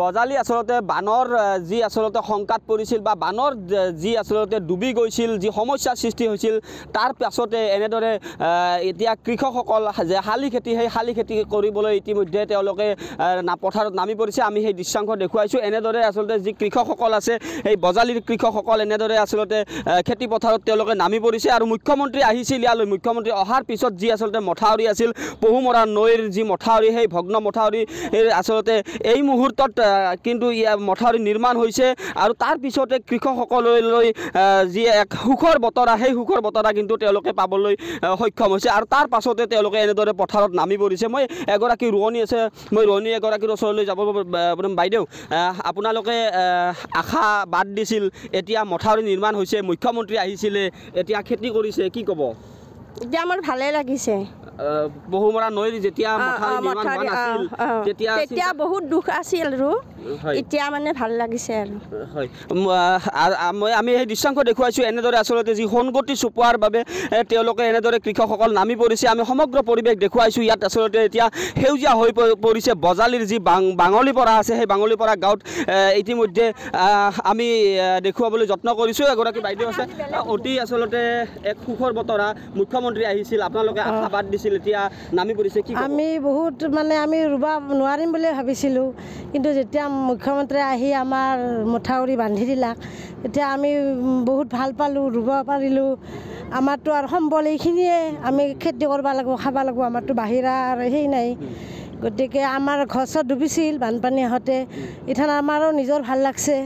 বজালি আচলতে বানৰ যি আচলতে সংকাত পৰিছিল বা বানৰ যি আচলতে ডুবি গৈছিল যি সমস্যাৰ সৃষ্টি হৈছিল তাৰ পাছতে এনেদৰে এতিয়া কৃষকসকল যে শালি খেতি সেই শালি খেতি কৰিবলৈ ইতিমধ্যে তেওঁলোকে পথাৰত নামি পৰিছে আমি সেই দৃশ্যাংশ দেখুৱাইছোঁ এনেদৰে আচলতে যি কৃষকসকল আছে সেই বজালিৰ কৃষকসকল এনেদৰে আচলতে খেতিপথাৰত তেওঁলোকে নামি পৰিছে আৰু মুখ্যমন্ত্ৰী আহিছিল ইয়ালৈ মুখ্যমন্ত্ৰী অহাৰ পিছত যি আচলতে মথাউৰি আছিল পহুমৰা নৈৰ যি মথাউৰি সেই ভগ্ন মথাউৰি আচলতে এই মুহূৰ্ত ক্ষেত্ৰত কিন্তু মথাউৰি নিৰ্মাণ হৈছে আৰু তাৰ পিছতে কৃষকসকললৈ যি এক সুখৰ বতৰা সেই সুখৰ বতৰা কিন্তু তেওঁলোকে পাবলৈ সক্ষম হৈছে আৰু তাৰ পাছতে তেওঁলোকে এনেদৰে পথাৰত নামি পৰিছে মই এগৰাকী ৰোৱনী আছে মই ৰোৱনী এগৰাকীৰ ওচৰলৈ যাব বাইদেউ আপোনালোকে আশা বাদ দিছিল এতিয়া মথাউৰি নিৰ্মাণ হৈছে মুখ্যমন্ত্ৰী আহিছিলে এতিয়া খেতি কৰিছে কি ক'ব এতিয়া আমাৰ ভালেই লাগিছে বহুমৰা নৈৰ যেতিয়া তেতিয়া বহুত দুখ আছিল ৰু এতিয়া মানে ভাল লাগিছে আৰু হয় আমি সেই দৃশ্যাংশ দেখুৱাইছোঁ এনেদৰে আচলতে যি সোণগতি চুপোৱাৰ বাবে তেওঁলোকে এনেদৰে কৃষকসকল নামি পৰিছে আমি সমগ্ৰ পৰিৱেশ দেখুৱাইছোঁ ইয়াত আচলতে এতিয়া সেউজীয়া হৈ পৰিছে বজালিৰ যি পৰা আছে সেই পৰা গাঁৱত ইতিমধ্যে আমি দেখুৱাবলৈ যত্ন কৰিছোঁ এগৰাকী বাইদেউ আছে অতি আচলতে এক সুখৰ বতৰা মুখ্যমন্ত্ৰী আহিছিল আপোনালোকে আশাবাদ দিছিল এতিয়া নামি পৰিছে কি আমি বহুত মানে আমি ৰুব নোৱাৰিম বুলি ভাবিছিলোঁ কিন্তু যেতিয়া মুখ্যমন্ত্ৰী আহি আমাৰ মুঠাউৰি বান্ধি দিলাক তেতিয়া আমি বহুত ভাল পালোঁ ৰুব পাৰিলোঁ আমাৰতো আৰু সম্বল এইখিনিয়ে আমি খেতি কৰিব লাগিব খাব লাগিব আমাৰতো বাহিৰা আৰু সেই নাই গতিকে আমাৰ ঘৰ চৰ ডুবিছিল বানপানী আহোঁতে এথান আমাৰো নিজৰ ভাল লাগিছে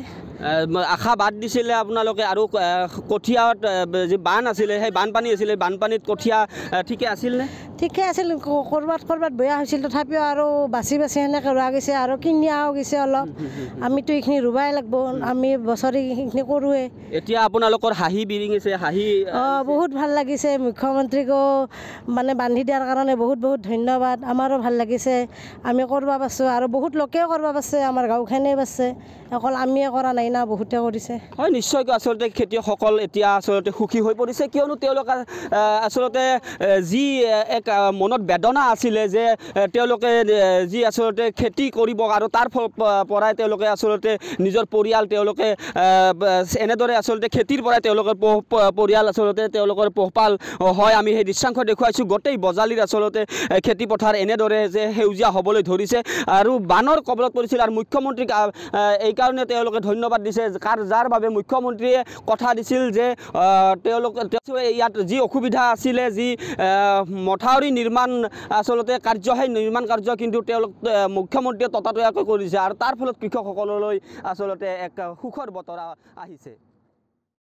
আশা বাদ দিছিলে আপোনালোকে আৰু কঠীয়াত যি বান আছিলে সেই বানপানী আছিলে বানপানীত কঠীয়া ঠিকে আছিলনে ঠিকে আছিল ক'ৰবাত ক'ৰবাত বেয়া হৈছিল তথাপিও আৰু বাচি বাচি সেনেকৈ ৰোৱা গৈছে আৰু কিনি আহ গৈছে অলপ আমিতো এইখিনি ৰুবাই লাগিব আমি বছৰি এইখিনি কৰোৱে এতিয়া আপোনালোকৰ হাঁহি বিৰিঙিছে হাঁহি অঁ বহুত ভাল লাগিছে মুখ্যমন্ত্ৰীকো মানে বান্ধি দিয়াৰ কাৰণে বহুত বহুত ধন্যবাদ আমাৰো ভাল লাগিছে আমি কৰিব পাৰিছোঁ আৰু বহুত লোকেও কৰিব পাৰিছে আমাৰ গাঁওখনে পাৰিছে অকল আমিয়ে কৰা নাই না বহুতে কৰিছে হয় নিশ্চয়কৈ আচলতে খেতিয়কসকল এতিয়া আচলতে সুখী হৈ পৰিছে কিয়নো তেওঁলোকে আচলতে যি এক মনত বেদনা আছিলে যে তেওঁলোকে যি আচলতে খেতি কৰিব আৰু তাৰ ফল পৰাই তেওঁলোকে আচলতে নিজৰ পৰিয়াল তেওঁলোকে এনেদৰে আচলতে খেতিৰ পৰাই তেওঁলোকৰ পোহ পৰিয়াল আচলতে তেওঁলোকৰ পোহপাল হয় আমি সেই দৃশ্যাংশ দেখুৱাইছোঁ গোটেই বজালিৰ আচলতে খেতিপথাৰ এনেদৰে যে সেউজীয়া হ'বলৈ ধৰিছে আৰু বানৰ কবলত পৰিছিল আৰু মুখ্যমন্ত্ৰীক এইকাৰণে তেওঁলোকে ধন্যবাদ দিছে কাৰ যাৰ বাবে মুখ্যমন্ত্ৰীয়ে কথা দিছিল যে তেওঁলোকে ইয়াত যি অসুবিধা আছিলে যি মথা আহৰি নিৰ্মাণ আচলতে কাৰ্য সেই নিৰ্মাণ কাৰ্য কিন্তু তেওঁলোক মুখ্যমন্ত্ৰীয়ে ততাতৈয়াকৈ কৰিছে আৰু তাৰ ফলত কৃষকসকললৈ আচলতে এক সুখৰ বতৰা আহিছে